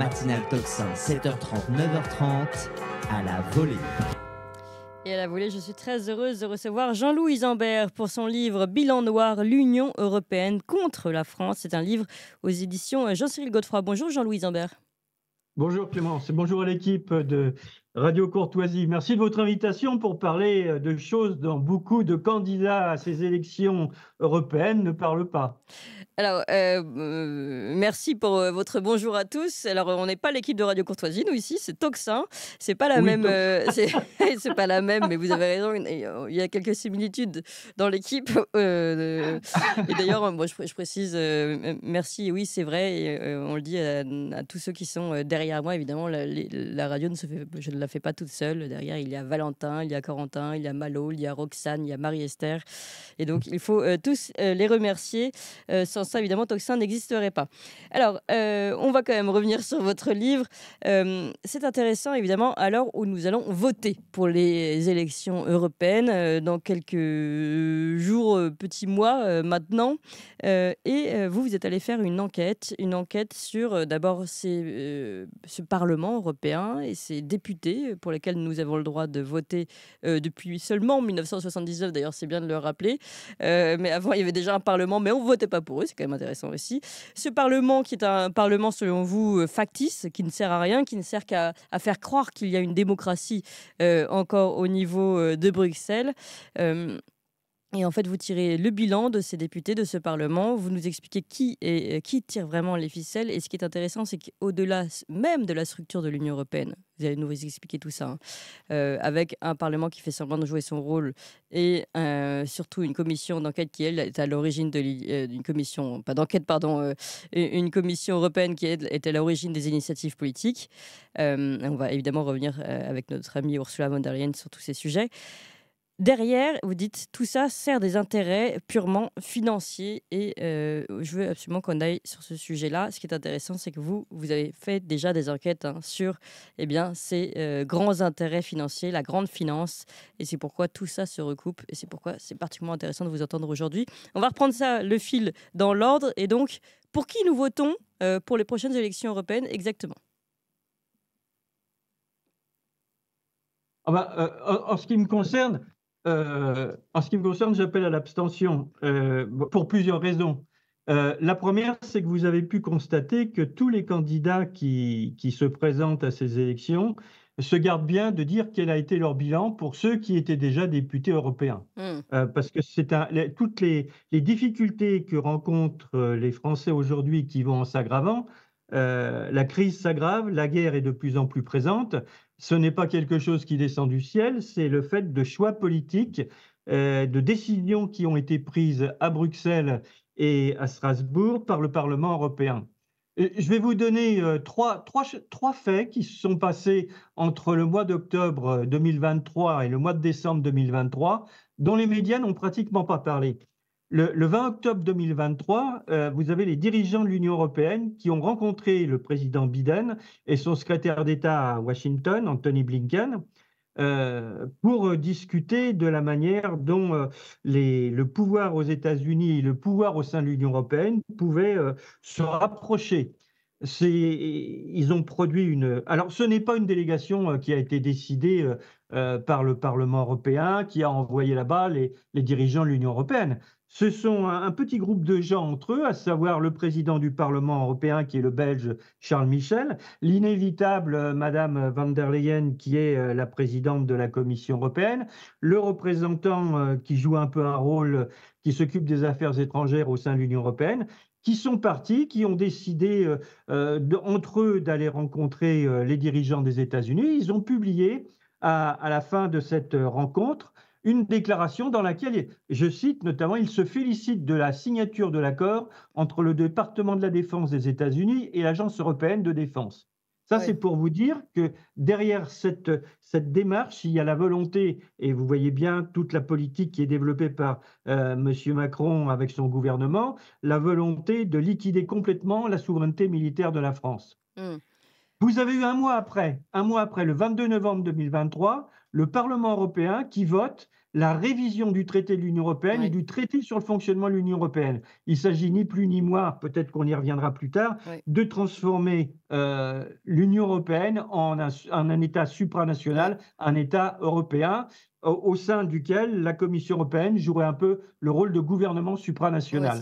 matinale Toxin, 7h30, 9h30, à la volée. Et à la volée, je suis très heureuse de recevoir Jean-Louis Ambert pour son livre Bilan noir, l'Union européenne contre la France. C'est un livre aux éditions Jean-Cyril Godefroy. Bonjour Jean-Louis Zambert. Bonjour Clémence, bonjour à l'équipe de Radio Courtoisie. Merci de votre invitation pour parler euh, de choses dont beaucoup de candidats à ces élections européennes ne parlent pas. Alors, euh, euh, merci pour votre bonjour à tous. Alors, on n'est pas l'équipe de Radio Courtoisie, nous ici, c'est Toxin. C'est pas la même. c'est pas la même, mais vous avez raison. Il y a quelques similitudes dans l'équipe. et d'ailleurs, je, précise, merci. Oui, c'est vrai. on le dit à, tous ceux qui sont derrière moi. Évidemment, la, radio ne se fait. Je ne la fait pas toute seule. Derrière, il y a Valentin, il y a Corentin, il y a Malo, il y a Roxane, il y a Marie-Esther. Et donc, il faut euh, tous euh, les remercier. Euh, sans ça, évidemment, Toxin n'existerait pas. Alors, on va quand même revenir sur votre livre. C'est intéressant, évidemment, à l'heure où nous allons voter pour les élections européennes dans quelques jours, petits mois maintenant. et vous, vous êtes allé faire une enquête, une enquête sur d'abord ce Parlement européen et ses députés euh, pour lesquelles nous avons le droit de voter euh, depuis seulement 1979, d'ailleurs c'est bien de le rappeler, euh, mais avant il y avait déjà un Parlement, mais on ne votait pas pour eux, c'est quand même intéressant aussi. Ce Parlement qui est un Parlement selon vous factice, qui ne sert à rien, qui ne sert qu'à faire croire qu'il y a une démocratie encore au niveau de Bruxelles. Et en fait, vous tirez le bilan de ces députés, de ce Parlement, vous nous expliquez qui, et, euh, qui tire vraiment les ficelles. Et ce qui est intéressant, c'est qu'au-delà même de la structure de l'Union européenne, vous allez nous expliquer tout ça, hein, euh, avec un Parlement qui fait semblant de jouer son rôle et euh, surtout une commission d'enquête qui, elle, est à l'origine d'une commission, pas d'enquête, pardon, une commission européenne qui est à l'origine des initiatives politiques. on va évidemment revenir avec notre amie Ursula von der Leyen sur tous ces sujets. Derrière, vous dites tout ça sert des intérêts purement financiers et euh, je veux absolument qu'on aille sur ce sujet-là. Ce qui est intéressant, c'est que vous, vous avez fait déjà des enquêtes hein, sur eh bien, ces euh, grands intérêts financiers, la grande finance, et c'est pourquoi tout ça se recoupe et c'est pourquoi c'est particulièrement intéressant de vous entendre aujourd'hui. On va reprendre ça, le fil, dans l'ordre et donc pour qui nous votons euh, pour les prochaines élections européennes exactement ah bah, en, ce qui me concerne, euh, en ce qui me concerne, j'appelle à l'abstention euh, pour plusieurs raisons. Euh, la première, c'est que vous avez pu constater que tous les candidats qui, qui, se présentent à ces élections se gardent bien de dire quel a été leur bilan pour ceux qui étaient déjà députés européens. Hmm. parce que c'est toutes les, les, difficultés que rencontrent les Français aujourd'hui qui vont en s'aggravant, la crise s'aggrave, la guerre est de plus en plus présente ce n'est pas quelque chose qui descend du ciel, c'est le fait de choix politiques, euh, de décisions qui ont été prises à Bruxelles et à Strasbourg par le Parlement européen. Euh, je vais vous donner euh, trois, faits qui se sont passés entre le mois d'octobre 2023 et le mois de décembre 2023, dont les médias n'ont pratiquement pas parlé. Le, 20 octobre 2023, euh, vous avez les dirigeants de l'Union européenne qui ont rencontré le président Biden et son secrétaire d'État à Washington, Anthony Blinken, euh, pour discuter de la manière dont euh, le pouvoir aux États-Unis et le pouvoir au sein de l'Union européenne pouvaient se rapprocher. Ils ont produit une. Alors, ce n'est pas une délégation qui a été décidée par le Parlement européen, qui a envoyé là-bas les, dirigeants de l'Union européenne. Ce sont un, petit groupe de gens entre eux, à savoir le président du Parlement européen, qui est le Belge Charles Michel, l'inévitable euh, Madame van der Leyen, qui est euh, la présidente de la Commission européenne, le représentant euh, qui joue un peu un rôle, qui s'occupe des affaires étrangères au sein de l'Union européenne, qui sont partis, qui ont décidé entre eux d'aller rencontrer les dirigeants des États-Unis. Ils ont publié à, la fin de cette rencontre une déclaration dans laquelle, je cite notamment, il se félicite de la signature de l'accord entre le département de la défense des États-Unis et l'Agence européenne de défense. Ça, c'est pour vous dire que derrière cette, cette démarche, il y a la volonté, et vous voyez bien toute la politique qui est développée par euh, M. Macron avec son gouvernement, la volonté de liquider complètement la souveraineté militaire de la France. Hmm. Vous avez eu un mois après, un mois après, le 22 novembre 2023, le Parlement européen qui vote la révision du traité de l'Union européenne et du traité sur le fonctionnement de l'Union européenne. Il s'agit ni plus ni moins, peut-être qu'on y reviendra plus tard, de transformer euh, l'Union européenne en un, État supranational, un État européen, au, sein duquel la Commission européenne jouerait un peu le rôle de gouvernement supranational.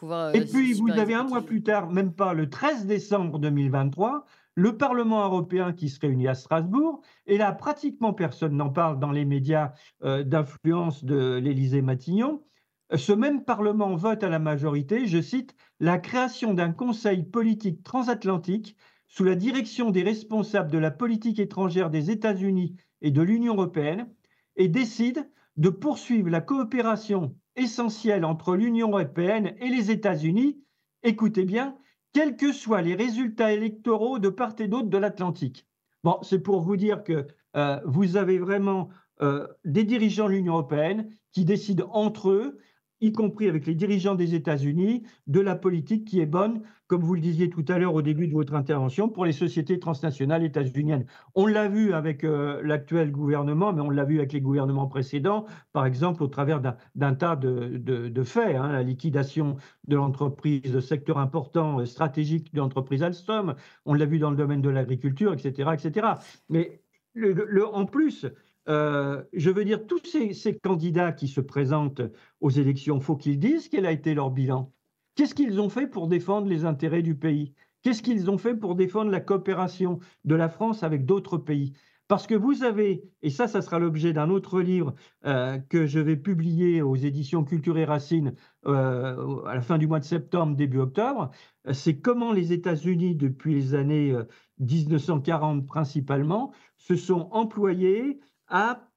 Euh, et puis, vous avez un mois plus tard, même pas le 13 décembre 2023, le Parlement européen qui se réunit à Strasbourg, et là, pratiquement personne n'en parle dans les médias euh, d'influence de l'Élysée-Matignon. Ce même Parlement vote à la majorité, je cite, la création d'un Conseil politique transatlantique sous la direction des responsables de la politique étrangère des États-Unis et de l'Union européenne, et décide de poursuivre la coopération essentielle entre l'Union européenne et les États-Unis, écoutez bien, quels que soient les résultats électoraux de part et d'autre de l'Atlantique. Bon, c'est pour vous dire que euh, vous avez vraiment euh, des dirigeants de l'Union européenne qui décident entre eux, y compris avec les dirigeants des États-Unis, de la politique qui est bonne, comme vous le disiez tout à l'heure au début de votre intervention, pour les sociétés transnationales états-uniennes. On l'a vu avec euh, l'actuel gouvernement, mais on l'a vu avec les gouvernements précédents, par exemple au travers d'un tas de, faits, hein, la liquidation de l'entreprise, de secteur important, euh, stratégique de l'entreprise Alstom, on l'a vu dans le domaine de l'agriculture, etc., etc. Mais en plus, euh, je veux dire, tous ces, candidats qui se présentent aux élections, faut qu'ils disent quel a été leur bilan. Qu'est-ce qu'ils ont fait pour défendre les intérêts du pays Qu'est-ce qu'ils ont fait pour défendre la coopération de la France avec d'autres pays Parce que vous avez, et ça, ça sera l'objet d'un autre livre euh, que je vais publier aux éditions Culture et Racines euh, à la fin du mois de septembre, début octobre, c'est comment les États-Unis, depuis les années 1940 principalement, se sont employés à,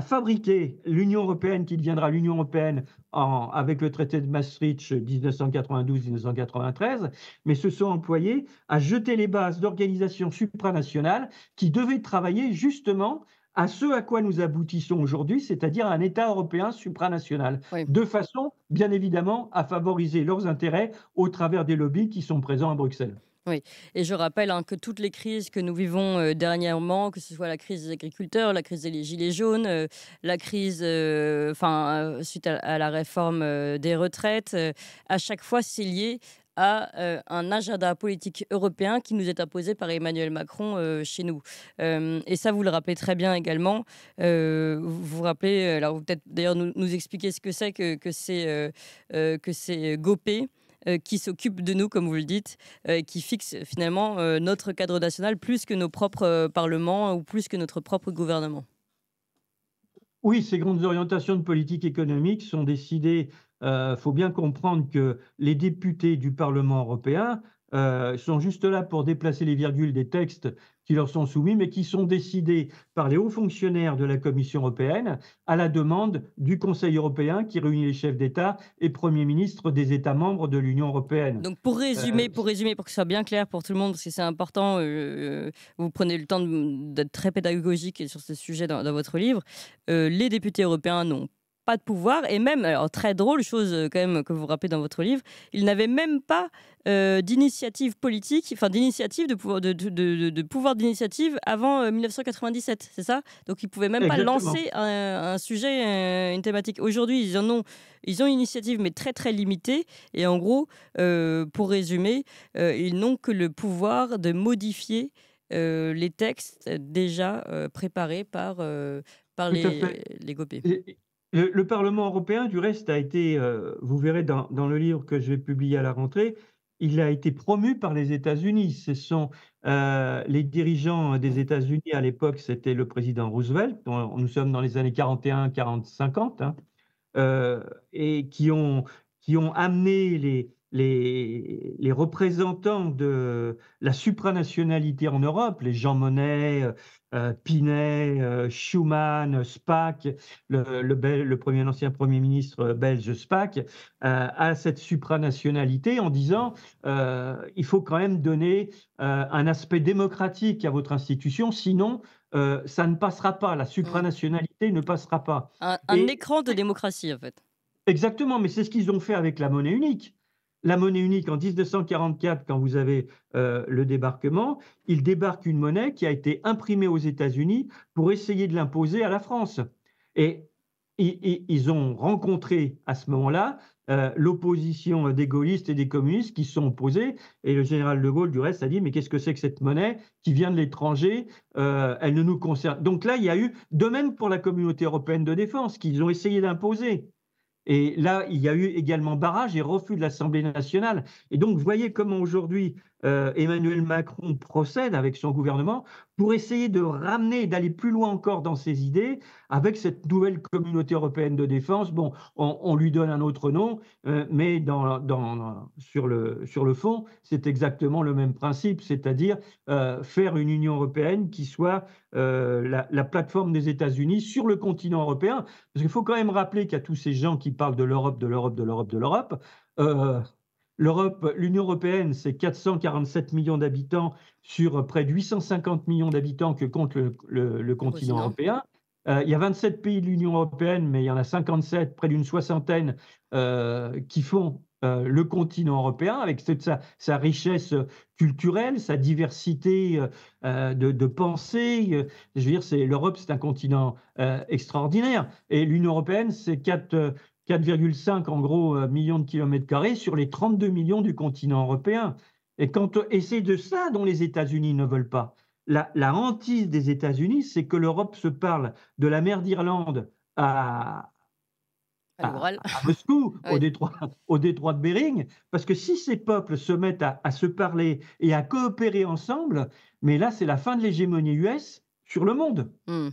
fabriquer l'Union européenne qui deviendra l'Union européenne avec le traité de Maastricht 1992-1993, mais se sont employés à jeter les bases d'organisations supranationales qui devaient travailler justement à ce à quoi nous aboutissons aujourd'hui, c'est-à-dire un État européen supranational, de façon, bien évidemment, à favoriser leurs intérêts au travers des lobbies qui sont présents à Bruxelles. Oui, et je rappelle hein, que toutes les crises que nous vivons euh, dernièrement, que ce soit la crise des agriculteurs, la crise des gilets jaunes, euh, la crise euh, suite à, la réforme des retraites, à chaque fois c'est lié à un agenda politique européen qui nous est imposé par Emmanuel Macron chez nous. et ça, vous le rappelez très bien également. vous vous rappelez, alors peut-être d'ailleurs nous, expliquer ce que c'est que, que c'est que c'est GOPÉ. Euh, qui s'occupe de nous, comme vous le dites, euh, qui fixe euh, finalement notre cadre national plus que nos propres parlements ou plus que notre propre gouvernement. Oui, ces grandes orientations de politique économique sont décidées. Il faut bien comprendre que les députés du Parlement européen euh, sont juste là pour déplacer les virgules des textes qui leur sont soumis, mais qui sont décidés par les hauts fonctionnaires de la Commission européenne à la demande du Conseil européen qui réunit les chefs d'État et premiers ministres des États membres de l'Union européenne. Donc pour euh, résumer, euh, pour résumer, pour que ce soit bien clair pour tout le monde, parce que c'est important, vous prenez le temps d'être très pédagogique sur ce sujet dans, votre livre, les députés européens n'ont pas de pouvoir. Et même, très drôle, chose euh, quand même que vous rappelez dans votre livre, il n'avait même pas euh, d'initiative politique, enfin d'initiative, de, pouvoir, de, pouvoir d'initiative avant 1997, euh, c'est ça Donc ils pouvait pouvaient même pas lancer un, sujet, une thématique. Aujourd'hui, ils en ont, ils ont une initiative, mais très très limitée. Et en gros, pour résumer, ils n'ont que le pouvoir de modifier les textes déjà préparés par, par les, les le, Parlement européen, du reste, a été, euh, vous verrez dans, le livre que je vais publier à la rentrée, il a été promu par les États-Unis. Ce sont euh, les dirigeants des États-Unis à l'époque, c'était le président Roosevelt, nous sommes dans les années 41, 40, 50, et qui ont, qui ont amené les, les, représentants de la supranationalité en Europe, les Jean Monnet, Pinay, euh, Pinet, euh, Schuman, Spack, le, le, premier, ancien Premier ministre euh, belge Spack, à cette supranationalité en disant il faut quand même donner un aspect démocratique à votre institution, sinon ça ne passera pas, la mm. supranationalité ne passera pas. Un, écran de démocratie en fait. Exactement, mais c'est ce qu'ils ont fait avec la monnaie unique la monnaie unique en 1944, quand vous avez euh, le débarquement, il débarque une monnaie qui a été imprimée aux États-Unis pour essayer de l'imposer à la France. Et, ils ont rencontré à ce moment-là euh, l'opposition des gaullistes et des communistes qui sont opposés. Et le général de Gaulle, du reste, a dit Mais qu'est-ce que c'est que cette monnaie qui vient de l'étranger euh, Elle ne nous concerne. Donc là, il y a eu, de même pour la communauté européenne de défense, qu'ils ont essayé d'imposer. Et là, il y a eu également barrage et refus de l'Assemblée nationale. Et donc, vous voyez comment aujourd'hui euh, Emmanuel Macron procède avec son gouvernement pour essayer de ramener, d'aller plus loin encore dans ses idées avec cette nouvelle communauté européenne de défense. Bon, on, lui donne un autre nom, euh, mais sur, le, fond, c'est exactement le même principe, c'est-à-dire euh, faire une Union européenne qui soit la, plateforme des États-Unis sur le continent européen. Parce qu'il faut quand même rappeler qu'il y a tous ces gens qui parlent de l'Europe, de l'Europe, de l'Europe, de l'Europe, L'Europe, l'Union européenne, c'est 447 millions d'habitants sur près de 850 millions d'habitants que compte le, continent européen. Euh, il y a 27 pays de l'Union européenne, mais il y en a 57, près d'une soixantaine, euh, qui font euh, le continent européen avec toute sa, richesse culturelle, sa diversité de, pensée. Je veux dire, c'est, l'Europe, c'est un continent extraordinaire. Et l'Union européenne, c'est 4 4,5 en gros euh, millions de kilomètres carrés sur les 32 millions du continent européen. Et, quand, euh, c'est de ça dont les États-Unis ne veulent pas. La, hantise des États-Unis, c'est que l'Europe se parle de la mer d'Irlande à, Moscou, au, détroit, au détroit de Bering, parce que si ces peuples se mettent à, se parler et à coopérer ensemble, mais là, c'est la fin de l'hégémonie US sur le monde. Hmm.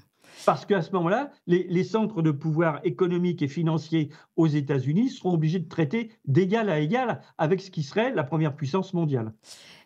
Parce qu'à ce moment-là, les, centres de pouvoir économique et financier aux États-Unis seront obligés de traiter d'égal à égal avec ce qui serait la première puissance mondiale.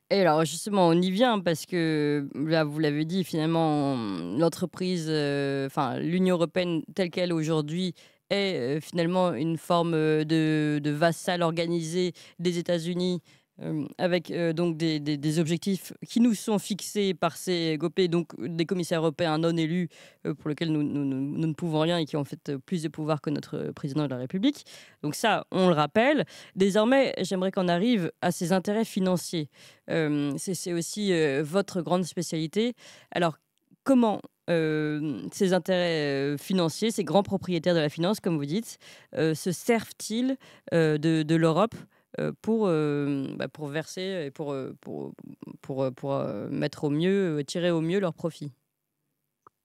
Et alors justement, on y vient parce que là, vous l'avez dit, finalement, l'entreprise, euh, enfin l'Union européenne telle qu'elle aujourd'hui est euh, finalement une forme euh, de, de vassal organisé des États-Unis euh, avec euh, donc des, objectifs qui nous sont fixés par ces GOPÉ, donc des commissaires européens non élus euh, pour lesquels nous, ne pouvons rien et qui ont en fait plus de pouvoir que notre président de la République. Donc ça, on le rappelle. Désormais, j'aimerais qu'on arrive à ces intérêts financiers. C'est aussi votre grande spécialité. Alors, comment ces intérêts financiers, ces grands propriétaires de la finance, comme vous dites, se servent-ils de l'Europe euh, euh, bah, pour, verser et pour, euh, mettre au mieux, tirer au mieux leurs profits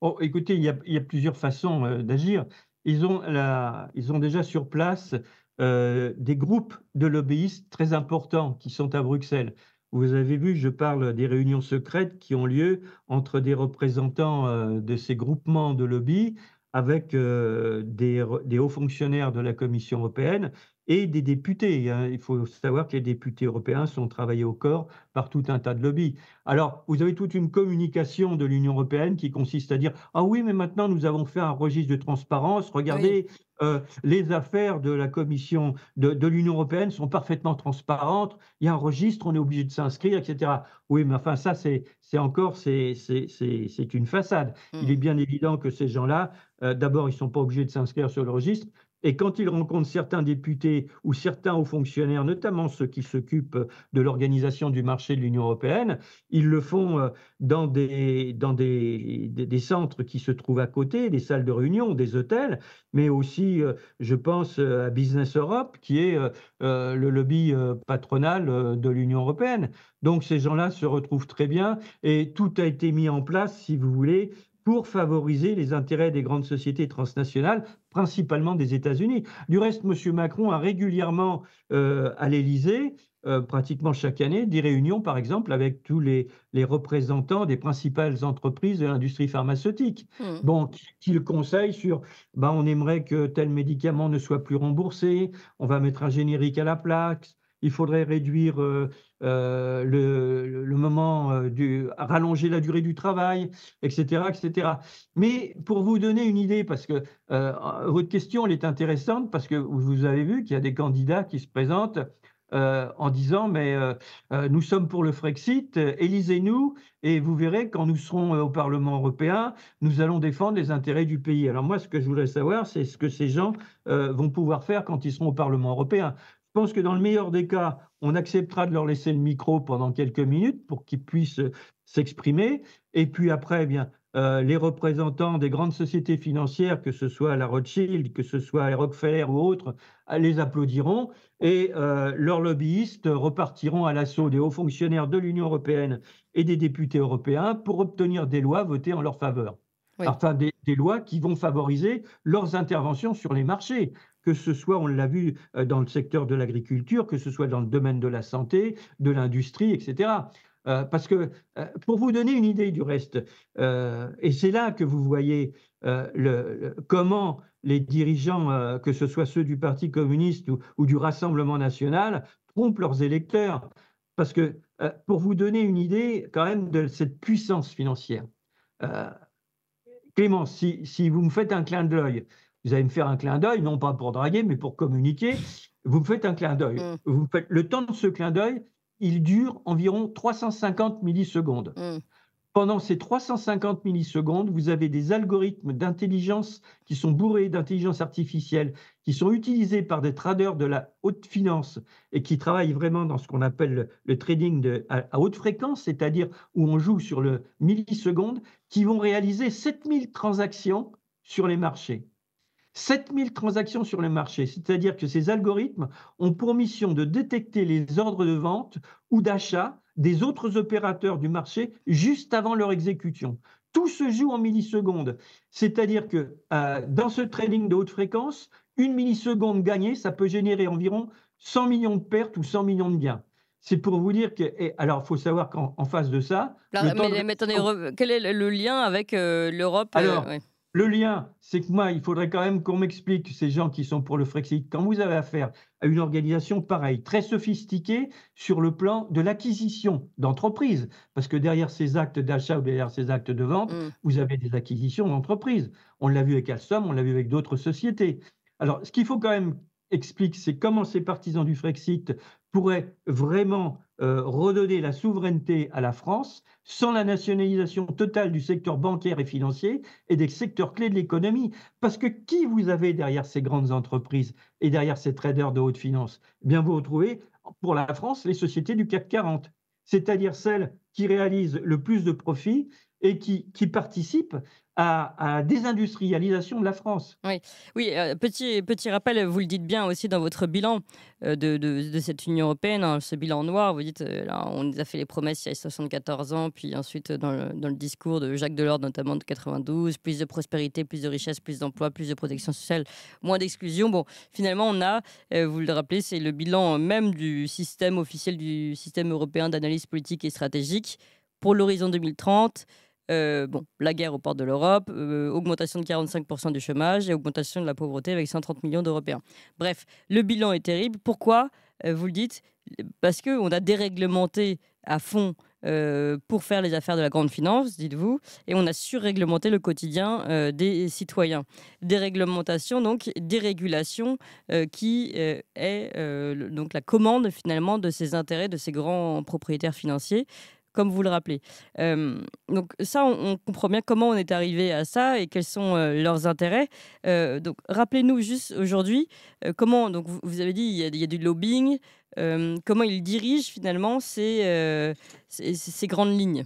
oh, Écoutez, il y, a, plusieurs façons d'agir. Ils, ont déjà sur place des groupes de lobbyistes très importants qui sont à Bruxelles. Vous avez vu, je parle des réunions secrètes qui ont lieu entre des représentants de ces groupements de lobby avec des, hauts fonctionnaires de la Commission européenne et des députés. Hein. Il faut savoir que les députés européens sont travaillés au corps par tout un tas de lobbies. Alors, vous avez toute une communication de l'Union européenne qui consiste à dire Ah oui, mais maintenant nous avons fait un registre de transparence. Regardez, euh, les affaires de la Commission de, l'Union européenne sont parfaitement transparentes. Il y a un registre, on est obligé de s'inscrire, etc. Oui, mais enfin, ça, c'est encore c'est une façade. Il hmm. est bien évident que ces gens-là, euh, d'abord, ils ne sont pas obligés de s'inscrire sur le registre, et quand ils rencontrent certains députés ou certains hauts fonctionnaires, notamment ceux qui s'occupent de l'organisation du marché de l'Union européenne, ils le font euh, dans, des, centres qui se trouvent à côté, des salles de réunion, des hôtels, mais aussi, euh, je pense euh, à Business Europe, qui est le lobby patronal de l'Union européenne. Donc ces gens-là se retrouvent très bien et tout a été mis en place, si vous voulez, pour favoriser les intérêts des grandes sociétés transnationales principalement des États-Unis. Du reste, M. Macron a régulièrement euh, à l'Élysée, euh, pratiquement chaque année, des réunions, par exemple, avec tous les, représentants des principales entreprises de l'industrie pharmaceutique. Mmh. qui, le conseillent sur bah, on aimerait que tel médicament ne soit plus remboursé, on va mettre un générique à la plaque, il faudrait réduire euh, euh, le, moment euh, du rallonger la durée du travail, etc., etc. Mais pour vous donner une idée, parce que votre question elle est intéressante, parce que vous avez vu qu'il y a des candidats qui se présentent. en disant, mais nous sommes pour le Frexit, élisez-nous et vous verrez quand nous serons au Parlement européen, nous allons défendre les intérêts du pays. Alors moi, ce que je voudrais savoir, c'est ce que ces gens vont pouvoir faire quand ils seront au Parlement européen je pense que dans le meilleur des cas, on acceptera de leur laisser le micro pendant quelques minutes pour qu'ils puissent euh, s'exprimer. Et puis après, eh bien, euh, les représentants des grandes sociétés financières, que ce soit la Rothschild, que ce soit les Rockefeller ou autres, euh, les applaudiront et leurs lobbyistes repartiront à l'assaut des hauts fonctionnaires de l'Union européenne et des députés européens pour obtenir des lois votées en leur faveur. Enfin, des, lois qui vont favoriser leurs interventions sur les marchés que ce soit, on l'a vu euh, dans le secteur de l'agriculture, que ce soit dans le domaine de la santé, de l'industrie, etc. Euh, parce que, euh, pour vous donner une idée du reste, et c'est là que vous voyez comment les dirigeants, que ce soit ceux du Parti communiste ou, du Rassemblement national, trompent leurs électeurs. Parce que, pour vous donner une idée quand même de cette puissance financière, Clément, si, si vous me faites un clin d'œil, vous allez me faire un clin d'œil, non pas pour draguer, mais pour communiquer. Vous me faites un clin d'œil. Mm. Le temps de ce clin d'œil, il dure environ 350 millisecondes. Mm. Pendant ces 350 millisecondes, vous avez des algorithmes d'intelligence qui sont bourrés d'intelligence artificielle, qui sont utilisés par des traders de la haute finance et qui travaillent vraiment dans ce qu'on appelle le, trading à, à, haute fréquence, c'est-à-dire où on joue sur le milliseconde, qui vont réaliser 7000 transactions sur les marchés. 7000 transactions sur le marché, c'est-à-dire que ces algorithmes ont pour mission de détecter les ordres de vente ou d'achat des autres opérateurs du marché juste avant leur exécution. Tout se joue en millisecondes, c'est-à-dire que euh, dans ce trading de haute fréquence, une milliseconde gagnée, ça peut générer environ 100 millions de pertes ou 100 millions de gains. C'est pour vous dire que. alors, il faut savoir qu'en face de ça. mais, quel est le lien avec euh, l'Europe euh, le lien, c'est que moi, il faudrait quand même qu'on m'explique, ces gens qui sont pour le Frexit, quand vous avez affaire à une organisation pareille, très sophistiquée sur le plan de l'acquisition d'entreprises, parce que derrière ces actes d'achat ou derrière ces actes de vente, mm. vous avez des acquisitions d'entreprises. On l'a vu avec Alstom, on l'a vu avec d'autres sociétés. Alors, ce qu'il faut quand même expliquer, c'est comment ces partisans du Frexit pourraient vraiment euh, redonner la souveraineté à la France sans la nationalisation totale du secteur bancaire et financier et des secteurs clés de l'économie. Parce que qui vous avez derrière ces grandes entreprises et derrière ces traders de haute finance eh Bien, vous retrouvez pour la France les sociétés du CAC 40, c'est-à-dire celles qui réalisent le plus de profits et qui, qui participent à, la désindustrialisation de la France. Oui, oui euh, petit, petit rappel, vous le dites bien aussi dans votre bilan euh, de, cette Union européenne, hein, ce bilan noir, vous dites, euh, là, on nous a fait les promesses il y a 74 ans, puis ensuite dans le, dans le discours de Jacques Delors notamment de 92, plus de prospérité, plus de richesse, plus d'emplois, plus de protection sociale, moins d'exclusion. Bon, finalement, on a, vous le rappelez, c'est le bilan même du système officiel du système européen d'analyse politique et stratégique pour l'horizon 2030. Euh, bon, la guerre aux portes de l'Europe, euh, augmentation de 45% du chômage et augmentation de la pauvreté avec 130 millions d'Européens. Bref, le bilan est terrible. Pourquoi euh, Vous le dites, parce qu'on a déréglementé à fond pour faire les affaires de la grande finance, dites-vous, et on a surréglementé le quotidien des citoyens. Déréglementation, donc dérégulation, qui est donc la commande finalement de ces intérêts de ces grands propriétaires financiers comme vous le rappelez. Euh, donc ça, on, comprend bien comment on est arrivé à ça et quels sont euh, leurs intérêts. Euh, donc rappelez-nous juste aujourd'hui comment, donc vous, avez dit, il y a, du lobbying, comment ils dirigent finalement ces, ces, ces grandes lignes.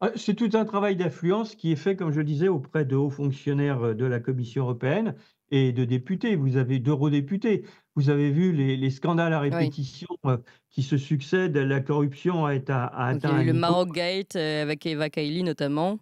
Ah, c'est tout un travail d'affluence qui est fait, comme je le disais, auprès de hauts fonctionnaires de la Commission européenne et de députés. Vous avez d'eurodéputés. Vous avez vu les, scandales à répétition euh, qui se succèdent. La corruption a, à à atteint. le Maroc Gate euh, avec Eva Kaili notamment.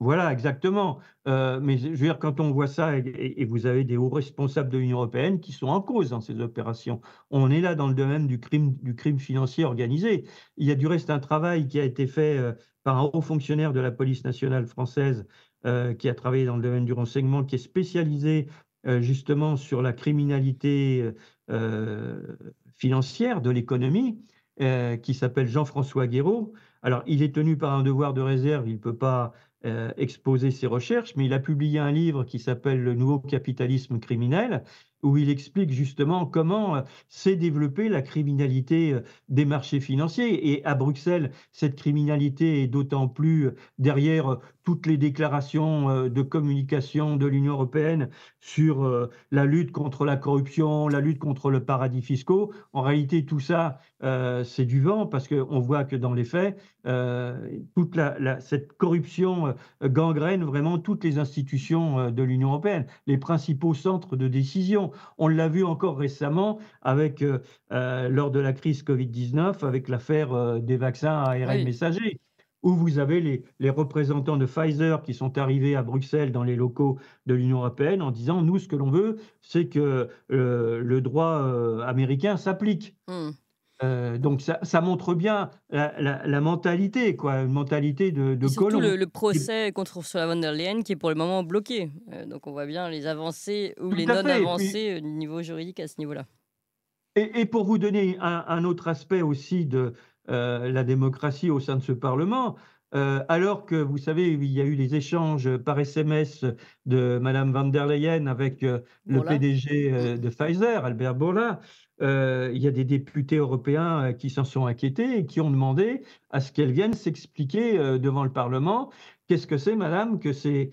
Voilà, exactement. Euh, mais je veux dire, quand on voit ça, et, vous avez des hauts responsables de l'Union européenne qui sont en cause dans ces opérations, on est là dans le domaine du crime, du crime financier organisé. Il y a du reste un travail qui a été fait par un haut fonctionnaire de la police nationale française euh, qui a travaillé dans le domaine du renseignement, qui est spécialisé euh, justement sur la criminalité euh, financière de l'économie, qui s'appelle Jean-François Guéraud. Alors, il est tenu par un devoir de réserve, il ne peut pas exposer ses recherches, mais il a publié un livre qui s'appelle Le nouveau capitalisme criminel où il explique justement comment euh, s'est développée la criminalité euh, des marchés financiers. Et à Bruxelles, cette criminalité est d'autant plus euh, derrière toutes les déclarations de communication de l'Union européenne sur la lutte contre la corruption, la lutte contre le paradis fiscaux. En réalité, tout ça, c'est du vent parce qu'on voit que dans les faits, toute cette corruption gangrène vraiment toutes les institutions de l'Union européenne, les principaux centres de décision. On l'a vu encore récemment avec, euh, euh, lors de la crise Covid-19 avec l'affaire euh, des vaccins à ARN messager où vous avez les, représentants de Pfizer qui sont arrivés à Bruxelles dans les locaux de l'Union européenne en disant, nous, ce que l'on veut, c'est que le droit américain s'applique. Hmm. Euh, donc ça, montre bien la, mentalité, quoi, une mentalité de, de Surtout le, procès contre Ursula von der Leyen qui est pour le moment bloqué. Euh, donc on voit bien les avancées ou les non-avancées euh, du niveau juridique à ce niveau-là. Et, pour vous donner un, autre aspect aussi de la démocratie au sein de ce Parlement, euh, alors que, vous savez, il y a eu des échanges par SMS de Mme van der Leyen avec euh, le PDG euh, de Pfizer, Albert Bourla, il y a des députés européens qui s'en sont inquiétés et qui ont demandé à ce qu'elles viennent s'expliquer devant le Parlement. Qu'est-ce que c'est, Madame, que ces,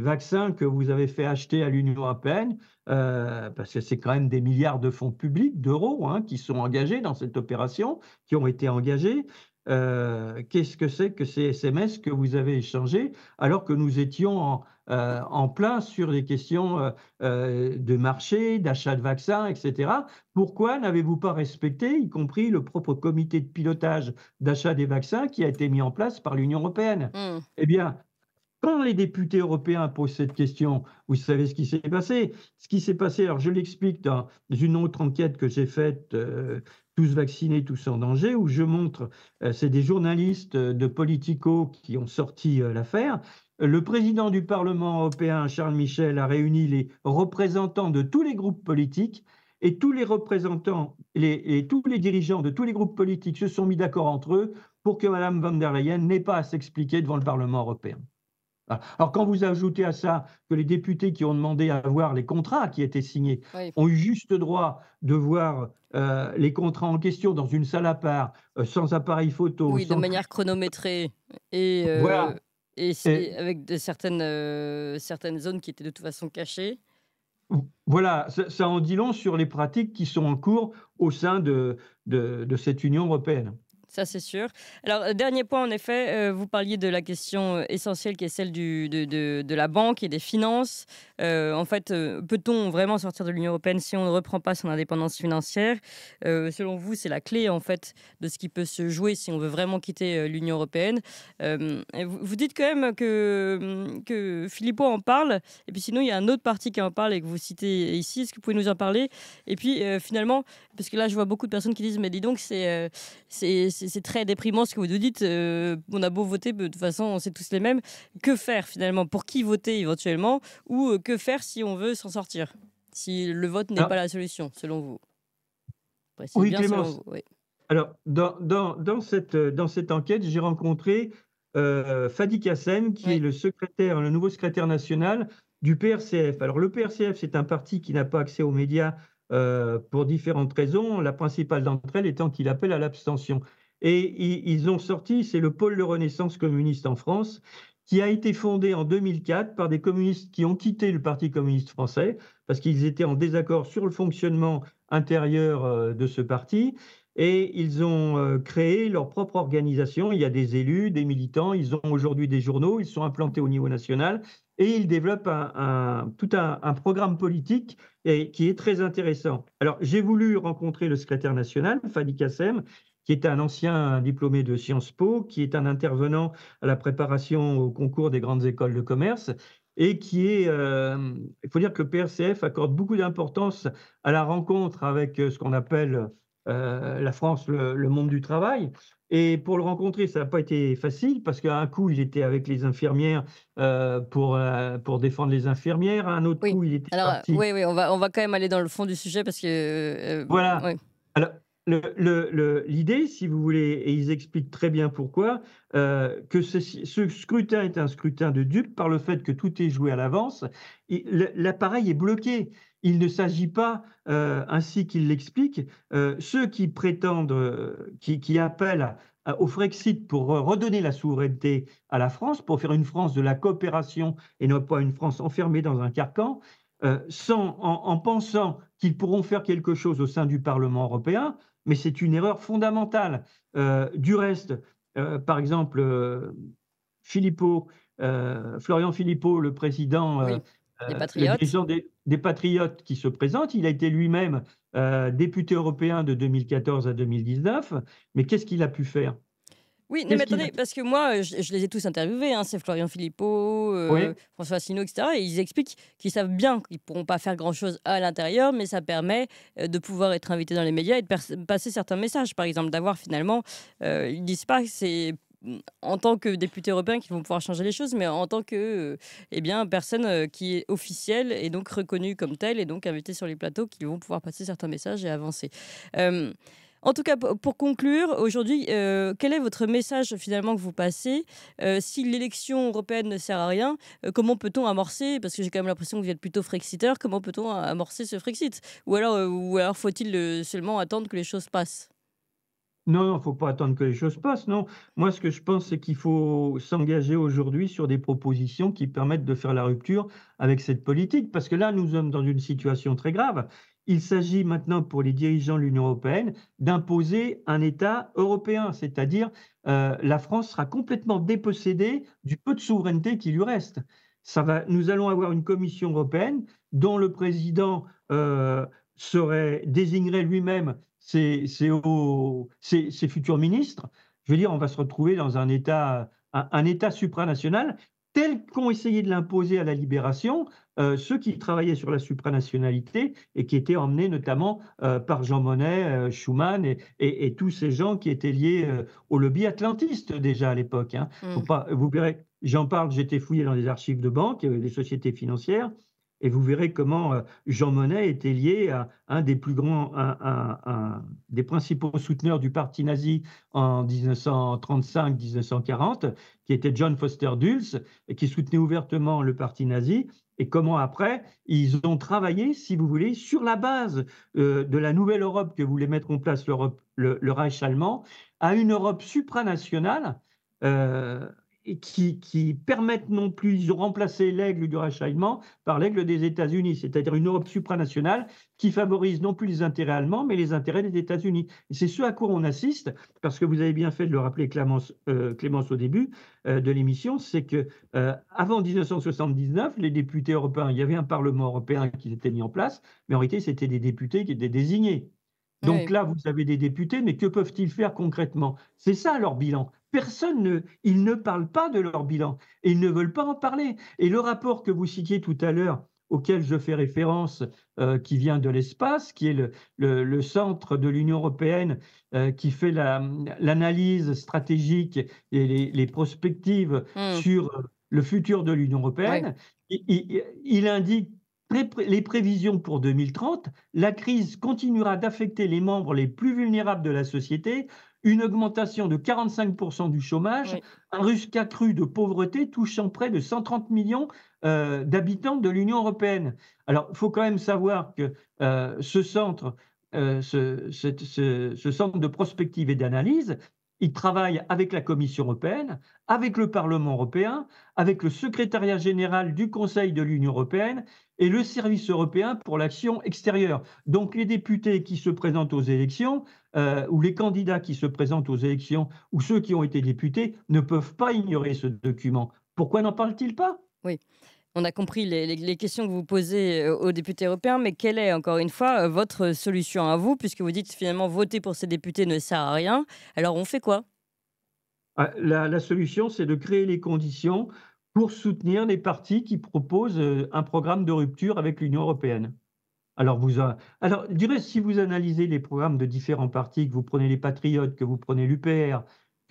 vaccins que vous avez fait acheter à l'Union européenne, parce que c'est quand même des milliards de fonds publics, d'euros, hein, qui sont engagés dans cette opération, qui ont été engagés, euh, qu'est-ce que c'est que ces SMS que vous avez échangés alors que nous étions en, euh, plein sur les questions euh, de marché, d'achat de vaccins, etc. Pourquoi n'avez-vous pas respecté, y compris le propre comité de pilotage d'achat des vaccins qui a été mis en place par l'Union européenne hmm. Eh bien, quand les députés européens posent cette question, vous savez ce qui s'est passé. Ce qui s'est passé, alors je l'explique dans une autre enquête que j'ai faite tous vaccinés, tous en danger, où je montre, euh, c'est des journalistes euh, de Politico qui ont sorti euh, l'affaire. Le président du Parlement européen, Charles Michel, a réuni les représentants de tous les groupes politiques et tous les représentants et tous les dirigeants de tous les groupes politiques se sont mis d'accord entre eux pour que Mme von der Leyen n'ait pas à s'expliquer devant le Parlement européen. Ah, alors quand vous ajoutez à ça que les députés qui ont demandé à voir les contrats qui étaient signés ont eu juste droit de voir euh, les contrats en question dans une salle à part, euh, sans appareil photo. Oui, de manière chronométrée euh, et, et, avec de certaines, certaines zones qui étaient de toute façon cachées. Voilà, ça, en dit long sur les pratiques qui sont en cours au sein de, de cette Union européenne. Ça, c'est sûr. Alors, euh, dernier point, en effet, euh, vous parliez de la question euh, essentielle qui est celle du, de, la banque et des finances. en fait, peut-on vraiment sortir de l'Union européenne si on ne reprend pas son indépendance financière Selon vous, c'est la clé, en fait, de ce qui peut se jouer si on veut vraiment quitter l'Union européenne. Vous, dites quand même que, hum, que Philippot en parle, et puis sinon, il y a un autre parti qui en parle et que vous citez ici. Est-ce que vous pouvez nous en parler Et puis, finalement, parce que là, je vois beaucoup de personnes qui disent, mais dis donc, c'est c'est très déprimant ce que vous nous dites. Euh, on a beau voter, de toute façon, on sait tous les mêmes. Que faire finalement Pour qui voter éventuellement Ou euh, que faire si on veut s'en sortir Si le vote n'est ah. pas la solution, selon vous Oui, Clémence. Alors, dans, cette, enquête, j'ai rencontré euh, Fadi Kassem, qui est le nouveau secrétaire national du PRCF. Alors, le PRCF, c'est un parti qui n'a pas accès aux médias pour différentes raisons, la principale d'entre elles étant qu'il appelle à l'abstention. Et ils ont sorti, c'est le pôle de renaissance communiste en France, qui a été fondé en 2004 par des communistes qui ont quitté le Parti communiste français parce qu'ils étaient en désaccord sur le fonctionnement intérieur euh, de ce parti. Et ils ont euh, créé leur propre organisation. Il y a des élus, des militants, ils ont aujourd'hui des journaux, ils sont implantés au niveau national et ils développent tout un, programme politique qui est très intéressant. Alors, j'ai voulu rencontrer le secrétaire national, Fadi Kassem, qui est un ancien diplômé de Sciences Po, qui est un intervenant à la préparation au concours des grandes écoles de commerce et qui est, euh, il faut dire que le PRCF accorde beaucoup d'importance à la rencontre avec euh, ce qu'on appelle euh, la France, le, monde du travail. Et pour le rencontrer, ça n'a pas été facile parce qu'à un coup, il était avec les infirmières pour, pour défendre les infirmières, à un autre coup, il était. Alors, oui, oui, on va, on va quand même aller dans le fond du sujet parce que. voilà. Alors, L'idée, le, si vous voulez, et ils expliquent très bien pourquoi, euh, que ce, scrutin est un scrutin de dupes par le fait que tout est joué à l'avance. L'appareil est bloqué. Il ne s'agit pas, euh, ainsi qu'ils l'expliquent, euh, ceux qui prétendent, qui, appellent au Frexit pour redonner la souveraineté à la France, pour faire une France de la coopération et non pas une France enfermée dans un carcan, sans, en, pensant qu'ils pourront faire quelque chose au sein du Parlement européen, mais c'est une erreur fondamentale. Euh, du reste, euh, par exemple, euh, Florian Philippot, le président des, Patriotes qui se présente, il a été lui-même député européen de 2014 à 2019, mais qu'est-ce qu'il a pu faire oui, mais attendez, parce que moi, euh, je, les ai tous interviewés, hein, c'est Florian Philippot, euh, François Asselineau, etc. Et ils expliquent qu'ils savent bien qu'ils ne pourront pas faire grand-chose à l'intérieur, mais ça permet euh, de pouvoir être invité dans les médias et de passer certains messages. Par exemple, d'avoir finalement, ils ils disent pas que c'est mm, en tant que député européen qu'ils vont pouvoir changer les choses, mais en tant que eh bien, personne qui est officielle et donc reconnue comme telle et donc invitée sur les plateaux qu'ils vont pouvoir passer certains messages et avancer. En tout cas, pour conclure, aujourd'hui, euh, quel est votre message finalement que vous passez euh, Si l'élection européenne ne sert à rien, euh, comment peut-on amorcer Parce que j'ai quand même l'impression que vous êtes plutôt frexiteur. Comment peut-on amorcer ce Frexit Ou alors, ou alors faut-il seulement attendre que les choses passent non, il ne faut pas attendre que les choses passent, non. Moi, ce que je pense, c'est qu'il faut s'engager aujourd'hui sur des propositions qui permettent de faire la rupture avec cette politique, parce que là, nous sommes dans une situation très grave il s'agit maintenant pour les dirigeants de l'Union européenne d'imposer un État européen, c'est-à-dire euh, la France sera complètement dépossédée du peu de souveraineté qui lui reste. Ça va, nous allons avoir une Commission européenne dont le président euh, serait, désignerait lui-même ses, futurs ministres. Je veux dire, on va se retrouver dans un État, supranational tel qu'on essayait de l'imposer à la libération euh, ceux qui travaillaient sur la supranationalité et qui étaient emmenés notamment euh, par Jean Monnet, euh, Schuman et, tous ces gens qui étaient liés au lobby atlantiste déjà à l'époque. Hein. Mm. Vous verrez, j'en parle, j'étais fouillé dans les archives de banques, des sociétés financières. Et vous verrez comment euh, Jean Monnet était lié à un des plus grands, un, des principaux souteneurs du parti nazi en 1935-1940, qui était John Foster Dulles, qui soutenait ouvertement le parti nazi. Et comment après, ils ont travaillé, si vous voulez, sur la base euh, de la nouvelle Europe que voulait mettre en place le, Reich allemand, à une Europe supranationale. Euh, qui, permettent non plus de remplacer l'aigle du rachaillement par l'aigle des États-Unis, c'est-à-dire une Europe supranationale qui favorise non plus les intérêts allemands, mais les intérêts des États-Unis. c'est ce à quoi on assiste, parce que vous avez bien fait de le rappeler, Clémence, euh, au début euh, de l'émission, c'est que euh, avant 1979, les députés européens, il y avait un Parlement européen qui était mis en place, mais en réalité, c'était des députés qui étaient désignés. Donc là, vous avez des députés, mais que peuvent-ils faire concrètement C'est ça leur bilan. Personne ne, ils ne parlent pas de leur bilan et ils ne veulent pas en parler. Et le rapport que vous citiez tout à l'heure, auquel je fais référence, euh, qui vient de l'espace, qui est le, centre de l'Union européenne euh, qui fait l'analyse stratégique et les, prospectives hmm. sur euh, le futur de l'Union européenne, il, indique les prévisions pour 2030, la crise continuera d'affecter les membres les plus vulnérables de la société, une augmentation de 45% du chômage, un risque accru de pauvreté touchant près de 130 millions euh, d'habitants de l'Union européenne. Alors, il faut quand même savoir que euh, ce centre... Euh, ce centre de prospective et d'analyse, il travaille avec la Commission européenne, avec le Parlement européen, avec le secrétariat général du Conseil de l'Union européenne et le service européen pour l'action extérieure. Donc les députés qui se présentent aux élections, euh, ou les candidats qui se présentent aux élections, ou ceux qui ont été députés, ne peuvent pas ignorer ce document. Pourquoi n'en parle-t-il pas Oui. On a compris les, questions que vous posez euh, aux députés européens, mais quelle est encore une fois euh, votre solution à vous, puisque vous dites finalement voter pour ces députés ne sert à rien. Alors on fait quoi ah, la, la, solution, c'est de créer les conditions pour soutenir les partis qui proposent euh, un programme de rupture avec l'Union européenne. Alors, vous, alors, je dirais, si vous analysez les programmes de différents partis, que vous prenez les Patriotes, que vous prenez l'UPR,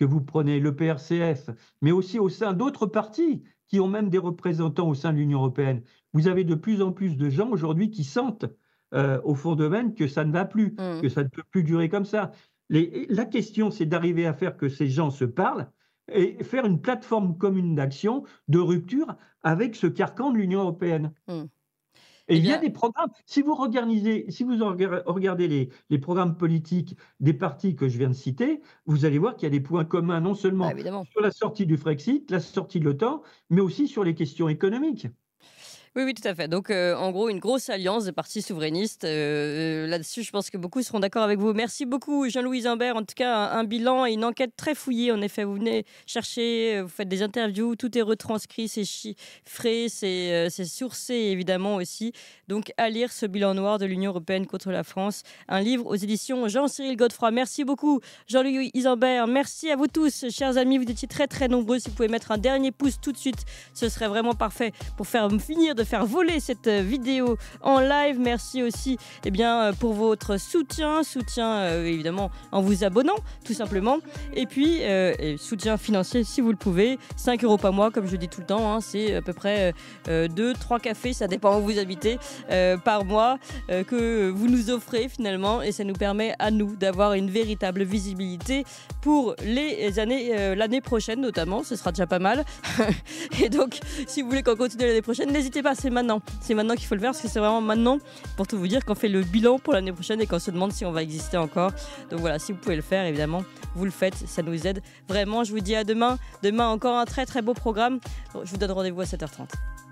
que vous prenez le PRCF, mais aussi au sein d'autres partis qui ont même des représentants au sein de l'Union européenne, vous avez de plus en plus de gens aujourd'hui qui sentent euh, au fond de mêmes que ça ne va plus, mmh. que ça ne peut plus durer comme ça. la question, c'est d'arriver à faire que ces gens se parlent et faire une plateforme commune d'action de rupture avec ce carcan de l'Union européenne. Hmm. Et eh il y a des programmes. Si vous regardez, si vous regardez les, programmes politiques des partis que je viens de citer, vous allez voir qu'il y a des points communs non seulement bah, sur la sortie du Frexit, la sortie de l'OTAN, mais aussi sur les questions économiques. Oui, oui, tout à fait. Donc, euh, en gros, une grosse alliance de partis souverainistes. Euh, euh, là-dessus, je pense que beaucoup seront d'accord avec vous. Merci beaucoup, Jean-Louis Isambert. En tout cas, un, bilan et une enquête très fouillée. En effet, vous venez chercher, vous faites des interviews, tout est retranscrit, c'est chiffré, c'est sourcé, évidemment, aussi. Donc, à lire ce bilan noir de l'Union européenne contre la France, un livre aux éditions Jean-Cyril Godefroy. Merci beaucoup, Jean-Louis Isambert. Merci à vous tous, chers amis. Vous étiez très, très nombreux. Si vous pouvez mettre un dernier pouce tout de suite, ce serait vraiment parfait pour faire finir de faire voler cette euh, vidéo en live. Merci aussi et eh bien, euh, pour votre soutien, soutien euh, évidemment en vous abonnant tout simplement, et puis soutien financier si vous le pouvez, 5 euros par mois comme je dis tout le temps, hein, c'est à peu près 2-3 cafés, ça dépend où vous habitez, par mois que vous nous offrez finalement, et ça nous permet à nous d'avoir une véritable visibilité pour les années, l'année prochaine notamment, ce sera déjà pas mal. et donc si vous voulez qu'on continue l'année prochaine, n'hésitez pas bah, c'est maintenant. C'est maintenant qu'il faut le faire parce que c'est vraiment maintenant pour tout vous dire qu'on fait le bilan pour l'année prochaine et qu'on se demande si on va exister encore. Donc voilà, si vous pouvez le faire, évidemment, vous le faites, ça nous aide. Vraiment, je vous dis à demain. Demain, encore un très très beau programme. Je vous donne rendez-vous à 7h30.